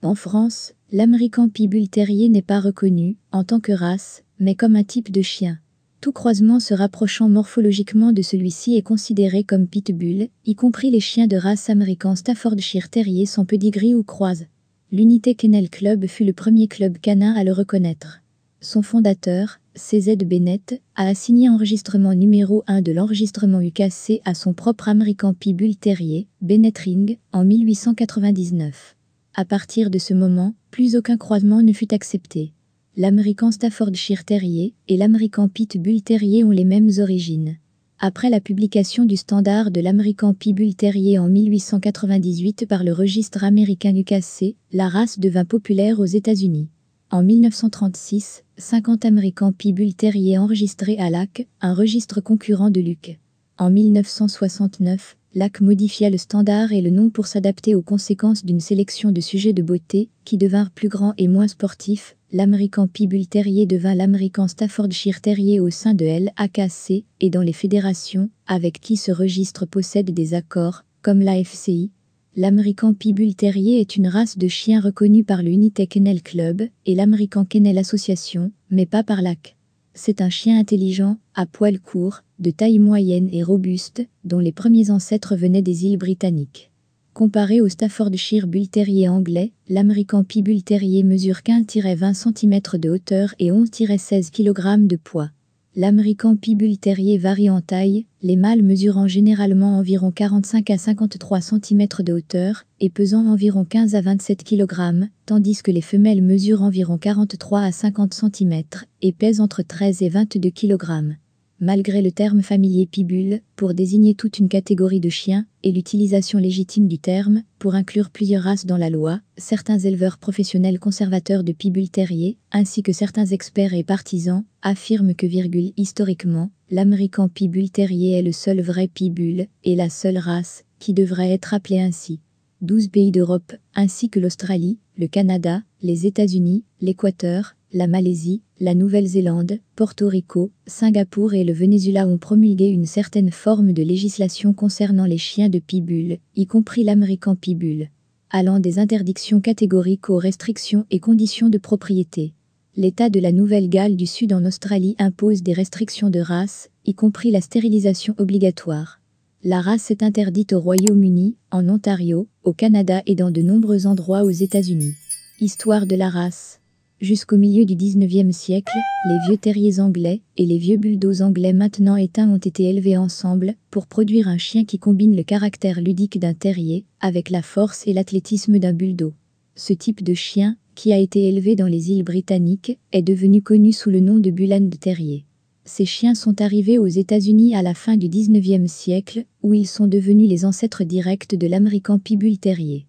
En France, l'américain Bull terrier n'est pas reconnu en tant que race, mais comme un type de chien. Tout croisement se rapprochant morphologiquement de celui-ci est considéré comme pitbull, y compris les chiens de race américain Staffordshire terrier sans pedigree ou croise. L'unité Kennel Club fut le premier club canin à le reconnaître. Son fondateur, CZ Bennett, a assigné enregistrement numéro 1 de l'enregistrement UKC à son propre américain Pibul terrier, Bennett Ring, en 1899. À partir de ce moment, plus aucun croisement ne fut accepté. L'américain Staffordshire Terrier et l'américain Bull Terrier ont les mêmes origines. Après la publication du standard de l'américain Bull Terrier en 1898 par le registre américain UKC, la race devint populaire aux États-Unis. En 1936, 50 américains Bull Terrier enregistrés à LAC, un registre concurrent de Luc. En 1969, Lac modifia le standard et le nom pour s'adapter aux conséquences d'une sélection de sujets de beauté, qui devinrent plus grands et moins sportifs. L'American Pibul Terrier devint l'American Staffordshire Terrier au sein de l'AKC et dans les fédérations, avec qui ce registre possède des accords, comme la FCI. L'American Pibul Terrier est une race de chiens reconnue par l'Unité Kennel Club et l'American Kennel Association, mais pas par l'AC. C'est un chien intelligent, à poils courts, de taille moyenne et robuste, dont les premiers ancêtres venaient des îles britanniques. Comparé au Staffordshire Bull Terrier anglais, l'American Pie Bull Terrier mesure 15-20 cm de hauteur et 11-16 kg de poids. L'Américan Pibul varie en taille, les mâles mesurant généralement environ 45 à 53 cm de hauteur et pesant environ 15 à 27 kg, tandis que les femelles mesurent environ 43 à 50 cm et pèsent entre 13 et 22 kg malgré le terme familier « pibule » pour désigner toute une catégorie de chiens et l'utilisation légitime du terme pour inclure plusieurs races dans la loi, certains éleveurs professionnels conservateurs de pibules Terrier ainsi que certains experts et partisans, affirment que, virgule, historiquement, l'américain pibule terrier est le seul vrai pibule et la seule race qui devrait être appelée ainsi. 12 pays d'Europe, ainsi que l'Australie, le Canada, les États-Unis, l'Équateur, la Malaisie, la Nouvelle-Zélande, Porto Rico, Singapour et le Venezuela ont promulgué une certaine forme de législation concernant les chiens de pitbull, y compris l'américain pibule, allant des interdictions catégoriques aux restrictions et conditions de propriété. L'État de la Nouvelle-Galles du Sud en Australie impose des restrictions de race, y compris la stérilisation obligatoire. La race est interdite au Royaume-Uni, en Ontario, au Canada et dans de nombreux endroits aux États-Unis. Histoire de la race Jusqu'au milieu du 19e siècle, les vieux terriers anglais et les vieux bulldogs anglais maintenant éteints ont été élevés ensemble pour produire un chien qui combine le caractère ludique d'un terrier avec la force et l'athlétisme d'un bulldog. Ce type de chien, qui a été élevé dans les îles britanniques, est devenu connu sous le nom de Bulan de terrier. Ces chiens sont arrivés aux États-Unis à la fin du 19e siècle, où ils sont devenus les ancêtres directs de l'américain Pibul terrier.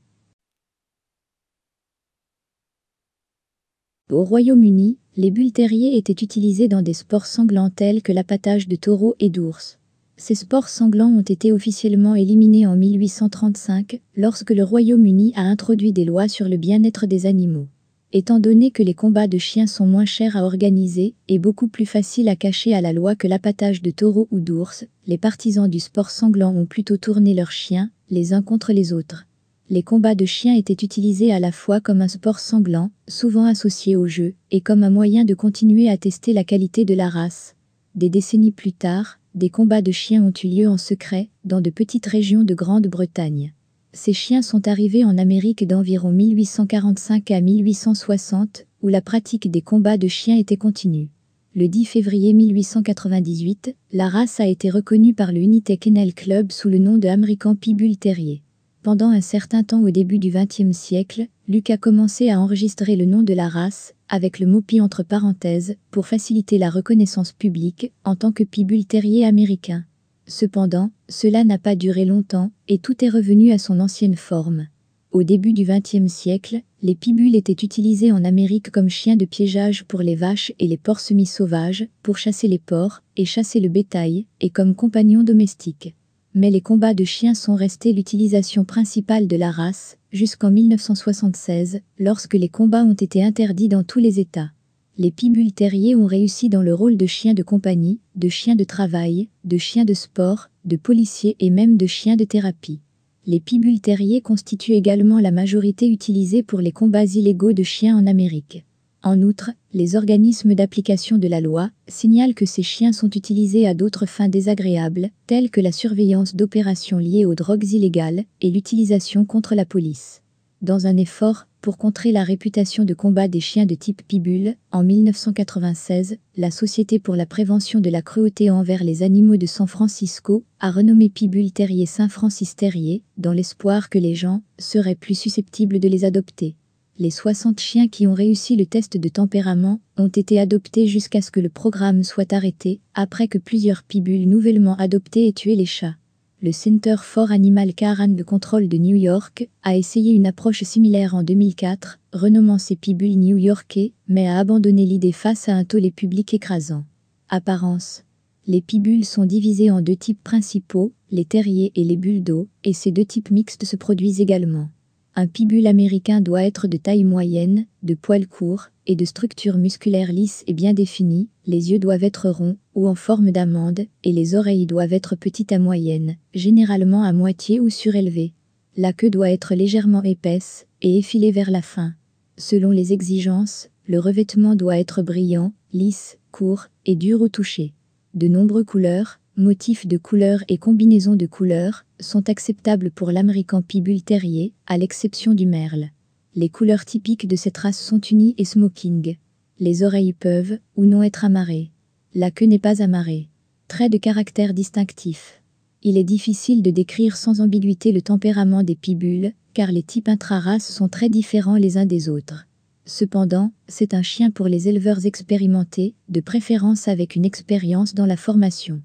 Au Royaume-Uni, les bulles terriers étaient utilisés dans des sports sanglants tels que l'appâtage de taureaux et d'ours. Ces sports sanglants ont été officiellement éliminés en 1835 lorsque le Royaume-Uni a introduit des lois sur le bien-être des animaux. Étant donné que les combats de chiens sont moins chers à organiser et beaucoup plus faciles à cacher à la loi que l'appâtage de taureaux ou d'ours, les partisans du sport sanglant ont plutôt tourné leurs chiens, les uns contre les autres les combats de chiens étaient utilisés à la fois comme un sport sanglant, souvent associé au jeu, et comme un moyen de continuer à tester la qualité de la race. Des décennies plus tard, des combats de chiens ont eu lieu en secret, dans de petites régions de Grande-Bretagne. Ces chiens sont arrivés en Amérique d'environ 1845 à 1860, où la pratique des combats de chiens était continue. Le 10 février 1898, la race a été reconnue par le Kennel Club sous le nom de American Pibul Terrier. Pendant un certain temps au début du XXe siècle, Luc a commencé à enregistrer le nom de la race, avec le mot pi » entre parenthèses, pour faciliter la reconnaissance publique en tant que pibul terrier américain. Cependant, cela n'a pas duré longtemps et tout est revenu à son ancienne forme. Au début du XXe siècle, les pibules étaient utilisés en Amérique comme chiens de piégeage pour les vaches et les porcs semi-sauvages, pour chasser les porcs et chasser le bétail, et comme compagnons domestiques mais les combats de chiens sont restés l'utilisation principale de la race, jusqu'en 1976, lorsque les combats ont été interdits dans tous les États. Les pibules terriers ont réussi dans le rôle de chiens de compagnie, de chiens de travail, de chiens de sport, de policiers et même de chiens de thérapie. Les pibules terriers constituent également la majorité utilisée pour les combats illégaux de chiens en Amérique. En outre, les organismes d'application de la loi signalent que ces chiens sont utilisés à d'autres fins désagréables, telles que la surveillance d'opérations liées aux drogues illégales et l'utilisation contre la police. Dans un effort pour contrer la réputation de combat des chiens de type Pibule, en 1996, la Société pour la prévention de la cruauté envers les animaux de San Francisco a renommé Pibule Terrier Saint-Francis Terrier, dans l'espoir que les gens seraient plus susceptibles de les adopter les 60 chiens qui ont réussi le test de tempérament ont été adoptés jusqu'à ce que le programme soit arrêté, après que plusieurs pibules nouvellement adoptées aient tué les chats. Le Center for Animal Care and Control de New York a essayé une approche similaire en 2004, renommant ses pibules new-yorkais, mais a abandonné l'idée face à un tollé public écrasant. Apparence les pibules sont divisées en deux types principaux, les terriers et les bulles d'eau, et ces deux types mixtes se produisent également. Un pibule américain doit être de taille moyenne, de poils courts et de structure musculaire lisse et bien définie, les yeux doivent être ronds ou en forme d'amande et les oreilles doivent être petites à moyennes, généralement à moitié ou surélevées. La queue doit être légèrement épaisse et effilée vers la fin. Selon les exigences, le revêtement doit être brillant, lisse, court et dur au toucher. De nombreuses couleurs, motifs de couleurs et combinaisons de couleurs sont acceptables pour l'américain pibule terrier, à l'exception du merle. Les couleurs typiques de cette race sont unies et smoking. Les oreilles peuvent ou non être amarrées. La queue n'est pas amarrée. Trait de caractère distinctif. Il est difficile de décrire sans ambiguïté le tempérament des pibules, car les types intra-races sont très différents les uns des autres. Cependant, c'est un chien pour les éleveurs expérimentés, de préférence avec une expérience dans la formation.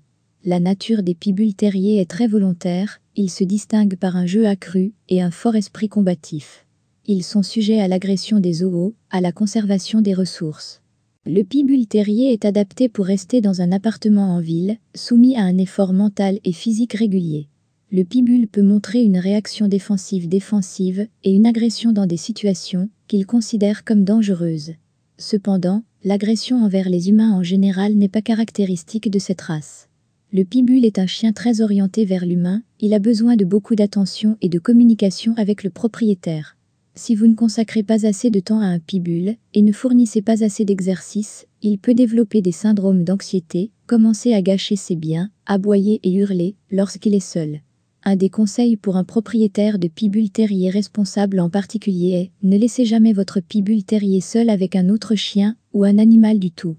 La nature des pibules terriers est très volontaire, ils se distinguent par un jeu accru et un fort esprit combatif. Ils sont sujets à l'agression des zoos, à la conservation des ressources. Le pibule terrier est adapté pour rester dans un appartement en ville, soumis à un effort mental et physique régulier. Le pibule peut montrer une réaction défensive-défensive et une agression dans des situations qu'il considère comme dangereuses. Cependant, l'agression envers les humains en général n'est pas caractéristique de cette race. Le pibule est un chien très orienté vers l'humain, il a besoin de beaucoup d'attention et de communication avec le propriétaire. Si vous ne consacrez pas assez de temps à un pibule et ne fournissez pas assez d'exercice, il peut développer des syndromes d'anxiété, commencer à gâcher ses biens, aboyer et hurler lorsqu'il est seul. Un des conseils pour un propriétaire de pibule terrier responsable en particulier est ne laissez jamais votre pibule terrier seul avec un autre chien ou un animal du tout.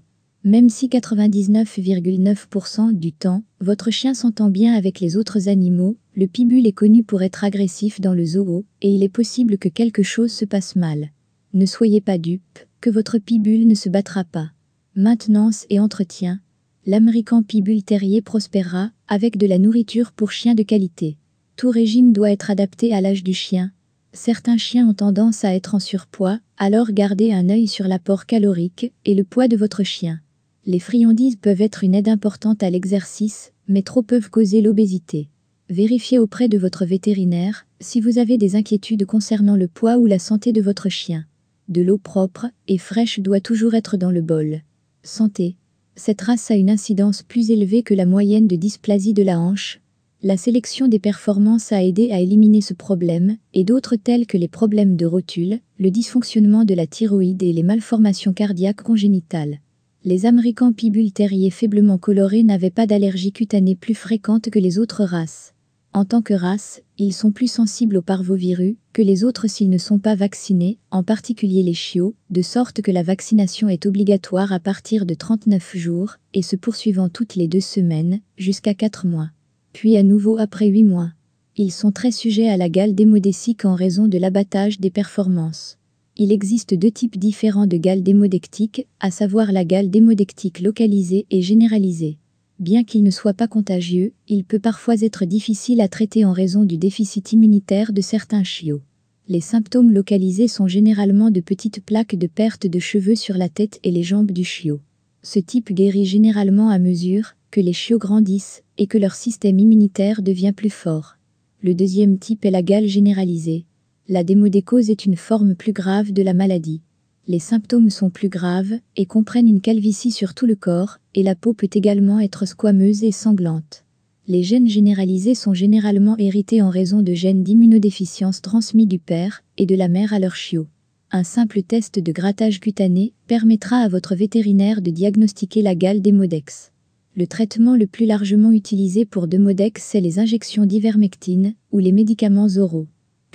Même si 99,9% du temps, votre chien s'entend bien avec les autres animaux, le pibule est connu pour être agressif dans le zoo et il est possible que quelque chose se passe mal. Ne soyez pas dupe, que votre pibule ne se battra pas. Maintenance et entretien. L'américain pibule terrier prospérera avec de la nourriture pour chiens de qualité. Tout régime doit être adapté à l'âge du chien. Certains chiens ont tendance à être en surpoids, alors gardez un œil sur l'apport calorique et le poids de votre chien. Les friandises peuvent être une aide importante à l'exercice, mais trop peuvent causer l'obésité. Vérifiez auprès de votre vétérinaire si vous avez des inquiétudes concernant le poids ou la santé de votre chien. De l'eau propre et fraîche doit toujours être dans le bol. Santé. Cette race a une incidence plus élevée que la moyenne de dysplasie de la hanche. La sélection des performances a aidé à éliminer ce problème et d'autres tels que les problèmes de rotule, le dysfonctionnement de la thyroïde et les malformations cardiaques congénitales les Américains pibultériers terriers faiblement colorés n'avaient pas d'allergie cutanée plus fréquente que les autres races. En tant que race, ils sont plus sensibles aux parvovirus que les autres s'ils ne sont pas vaccinés, en particulier les chiots, de sorte que la vaccination est obligatoire à partir de 39 jours et se poursuivant toutes les deux semaines, jusqu'à 4 mois. Puis à nouveau après 8 mois. Ils sont très sujets à la gale démodécique en raison de l'abattage des performances. Il existe deux types différents de gale démodectique, à savoir la gale démodectique localisée et généralisée. Bien qu'il ne soit pas contagieux, il peut parfois être difficile à traiter en raison du déficit immunitaire de certains chiots. Les symptômes localisés sont généralement de petites plaques de perte de cheveux sur la tête et les jambes du chiot. Ce type guérit généralement à mesure que les chiots grandissent et que leur système immunitaire devient plus fort. Le deuxième type est la gale généralisée, la démodécose est une forme plus grave de la maladie. Les symptômes sont plus graves et comprennent une calvitie sur tout le corps, et la peau peut également être squameuse et sanglante. Les gènes généralisés sont généralement hérités en raison de gènes d'immunodéficience transmis du père et de la mère à leurs chiots. Un simple test de grattage cutané permettra à votre vétérinaire de diagnostiquer la gale démodex. Le traitement le plus largement utilisé pour démodex c'est les injections d'ivermectine ou les médicaments oraux.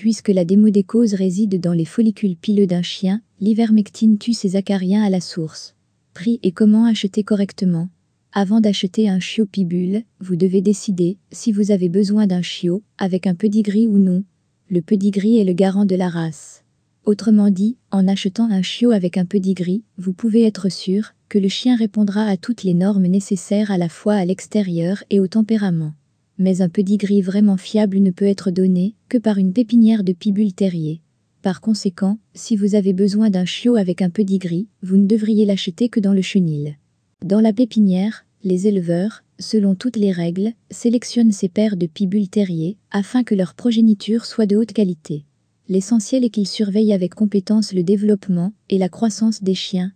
Puisque la démodécose réside dans les follicules pileux d'un chien, l'ivermectine tue ses acariens à la source. Prix et comment acheter correctement Avant d'acheter un chiot pibule, vous devez décider si vous avez besoin d'un chiot, avec un pedigree ou non. Le pedigree est le garant de la race. Autrement dit, en achetant un chiot avec un gris, vous pouvez être sûr que le chien répondra à toutes les normes nécessaires à la fois à l'extérieur et au tempérament mais un pedigree vraiment fiable ne peut être donné que par une pépinière de pibules terriers. Par conséquent, si vous avez besoin d'un chiot avec un pedigree, vous ne devriez l'acheter que dans le chenil. Dans la pépinière, les éleveurs, selon toutes les règles, sélectionnent ces paires de pibules terriers afin que leur progéniture soit de haute qualité. L'essentiel est qu'ils surveillent avec compétence le développement et la croissance des chiens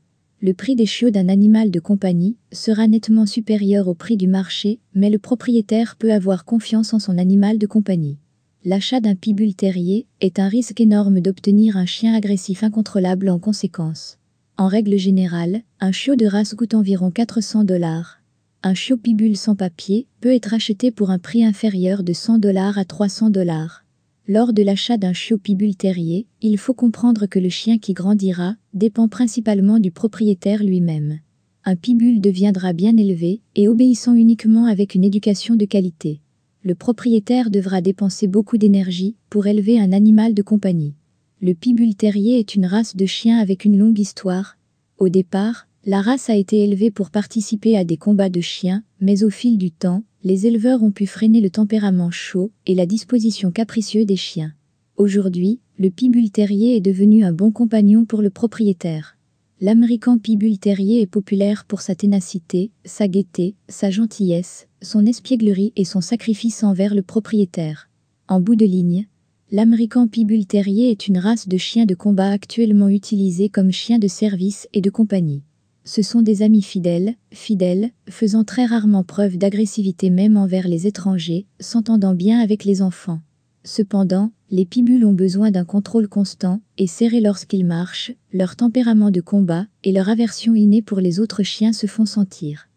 le prix des chiots d'un animal de compagnie sera nettement supérieur au prix du marché, mais le propriétaire peut avoir confiance en son animal de compagnie. L'achat d'un pibule terrier est un risque énorme d'obtenir un chien agressif incontrôlable en conséquence. En règle générale, un chiot de race coûte environ 400 dollars. Un chiot pitbull sans papier peut être acheté pour un prix inférieur de 100 dollars à 300 dollars. Lors de l'achat d'un chiot-pibule terrier, il faut comprendre que le chien qui grandira dépend principalement du propriétaire lui-même. Un pibule deviendra bien élevé et obéissant uniquement avec une éducation de qualité. Le propriétaire devra dépenser beaucoup d'énergie pour élever un animal de compagnie. Le pibule terrier est une race de chiens avec une longue histoire. Au départ, la race a été élevée pour participer à des combats de chiens, mais au fil du temps, les éleveurs ont pu freiner le tempérament chaud et la disposition capricieuse des chiens. Aujourd'hui, le pitbull terrier est devenu un bon compagnon pour le propriétaire. L'américain pitbull terrier est populaire pour sa ténacité, sa gaieté, sa gentillesse, son espièglerie et son sacrifice envers le propriétaire. En bout de ligne, l'américain pitbull terrier est une race de chiens de combat actuellement utilisée comme chien de service et de compagnie. Ce sont des amis fidèles, fidèles, faisant très rarement preuve d'agressivité même envers les étrangers, s'entendant bien avec les enfants. Cependant, les pibules ont besoin d'un contrôle constant et serré lorsqu'ils marchent, leur tempérament de combat et leur aversion innée pour les autres chiens se font sentir.